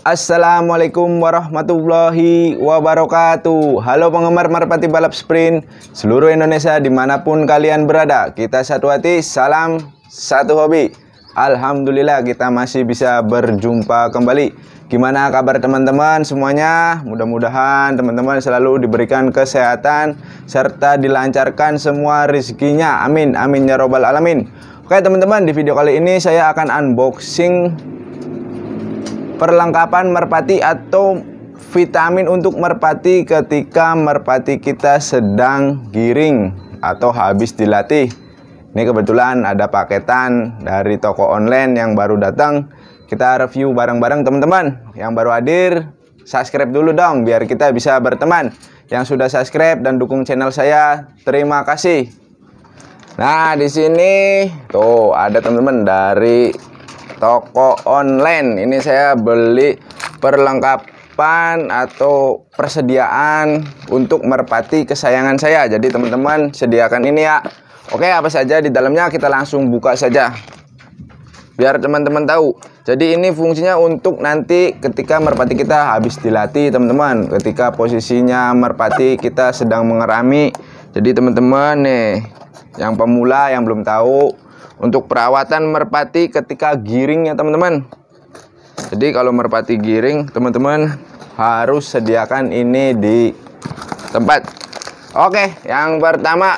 Assalamualaikum warahmatullahi wabarakatuh Halo penggemar merpati balap sprint Seluruh Indonesia dimanapun kalian berada Kita satu hati, salam satu hobi Alhamdulillah kita masih bisa berjumpa kembali Gimana kabar teman-teman semuanya? Mudah-mudahan teman-teman selalu diberikan kesehatan Serta dilancarkan semua rezekinya Amin, amin ya robbal alamin Oke teman-teman di video kali ini saya akan unboxing perlengkapan merpati atau vitamin untuk merpati ketika merpati kita sedang giring atau habis dilatih. Ini kebetulan ada paketan dari toko online yang baru datang. Kita review bareng-bareng teman-teman. Yang baru hadir, subscribe dulu dong biar kita bisa berteman. Yang sudah subscribe dan dukung channel saya, terima kasih. Nah, di sini tuh ada teman-teman dari toko online ini saya beli perlengkapan atau persediaan untuk merpati kesayangan saya jadi teman-teman sediakan ini ya oke apa saja di dalamnya kita langsung buka saja biar teman-teman tahu jadi ini fungsinya untuk nanti ketika merpati kita habis dilatih teman-teman ketika posisinya merpati kita sedang mengerami jadi teman-teman nih yang pemula yang belum tahu untuk perawatan merpati ketika giring ya teman-teman. Jadi kalau merpati giring teman-teman harus sediakan ini di tempat. Oke, yang pertama.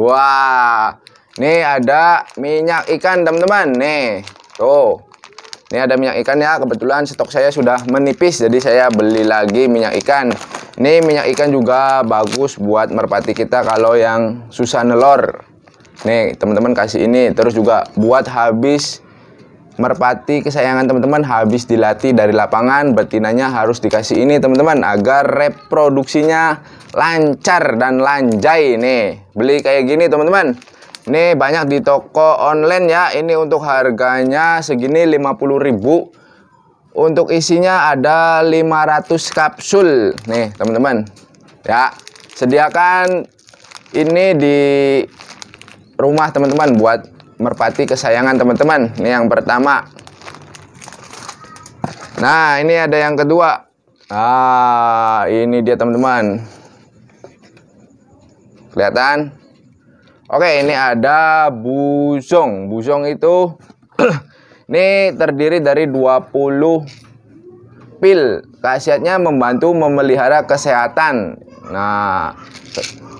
Wah, ini ada minyak ikan teman-teman. Nih, tuh. Ini ada minyak ikan ya. Kebetulan stok saya sudah menipis, jadi saya beli lagi minyak ikan. Ini minyak ikan juga bagus buat merpati kita kalau yang susah nelor nih teman-teman kasih ini terus juga buat habis merpati kesayangan teman-teman habis dilatih dari lapangan betinanya harus dikasih ini teman-teman agar reproduksinya lancar dan lanjai nih beli kayak gini teman-teman nih banyak di toko online ya ini untuk harganya segini 50000 untuk isinya ada 500 kapsul nih teman-teman ya sediakan ini di rumah teman-teman buat merpati kesayangan teman-teman ini yang pertama nah ini ada yang kedua ah ini dia teman-teman kelihatan oke ini ada busung busung itu ini terdiri dari 20 pil khasiatnya membantu memelihara kesehatan nah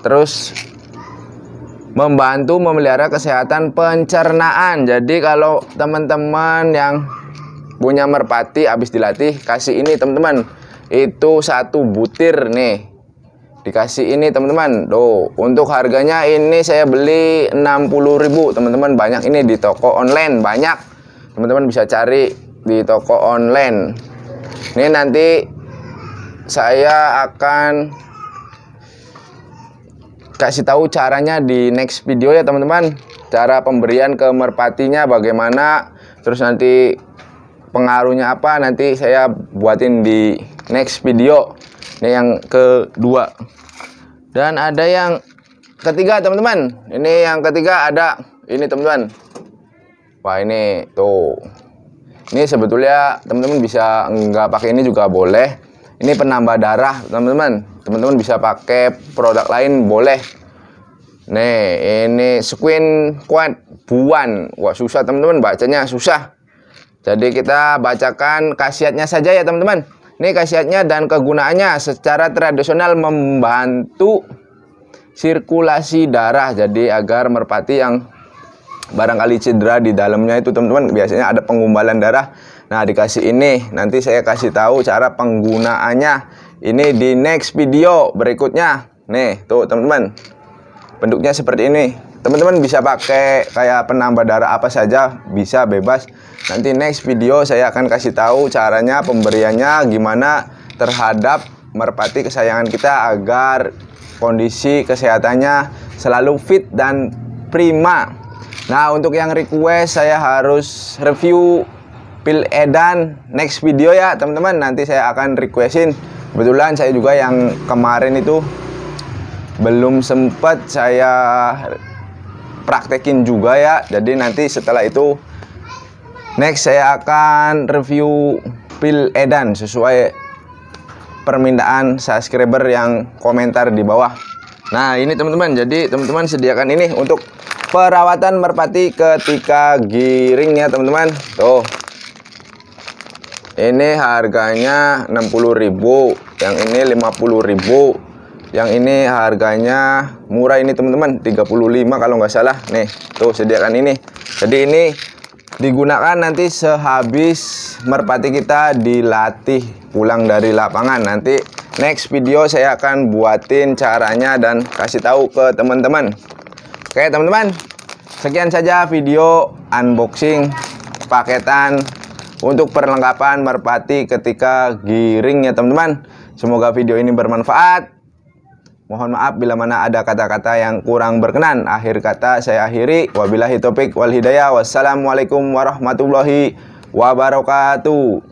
terus membantu memelihara kesehatan pencernaan. Jadi kalau teman-teman yang punya merpati habis dilatih kasih ini teman-teman. Itu satu butir nih. Dikasih ini teman-teman. Tuh, untuk harganya ini saya beli 60.000, teman-teman. Banyak ini di toko online, banyak. Teman-teman bisa cari di toko online. Ini nanti saya akan kasih tahu caranya di next video ya teman-teman cara pemberian ke merpatinya bagaimana terus nanti pengaruhnya apa nanti saya buatin di next video ini yang kedua dan ada yang ketiga teman-teman ini yang ketiga ada ini teman-teman wah ini tuh ini sebetulnya teman-teman bisa nggak pakai ini juga boleh ini penambah darah teman-teman teman-teman bisa pakai produk lain boleh nih ini squin quad buan wah susah teman-teman bacanya susah jadi kita bacakan khasiatnya saja ya teman-teman ini khasiatnya dan kegunaannya secara tradisional membantu sirkulasi darah jadi agar merpati yang barangkali cedera di dalamnya itu teman-teman biasanya ada pengumbalan darah nah dikasih ini nanti saya kasih tahu cara penggunaannya ini di next video berikutnya nih tuh teman-teman bentuknya seperti ini teman-teman bisa pakai kayak penambah darah apa saja bisa bebas nanti next video saya akan kasih tahu caranya pemberiannya gimana terhadap merpati kesayangan kita agar kondisi kesehatannya selalu fit dan prima nah untuk yang request saya harus review pil edan next video ya teman-teman nanti saya akan requestin kebetulan saya juga yang kemarin itu belum sempat saya praktekin juga ya jadi nanti setelah itu next saya akan review pil edan sesuai permintaan subscriber yang komentar di bawah nah ini teman-teman jadi teman-teman sediakan ini untuk perawatan merpati ketika giring ya teman-teman tuh ini harganya 60.000 yang ini 50.000 yang ini harganya murah ini teman-teman 35 kalau nggak salah nih tuh sediakan ini jadi ini digunakan nanti sehabis merpati kita dilatih pulang dari lapangan nanti next video saya akan buatin caranya dan kasih tahu ke teman-teman oke teman-teman sekian saja video unboxing paketan untuk perlengkapan merpati ketika giring ya teman-teman. Semoga video ini bermanfaat. Mohon maaf bila mana ada kata-kata yang kurang berkenan. Akhir kata saya akhiri. Wabillahi topik wal hidayah. Wassalamualaikum warahmatullahi wabarakatuh.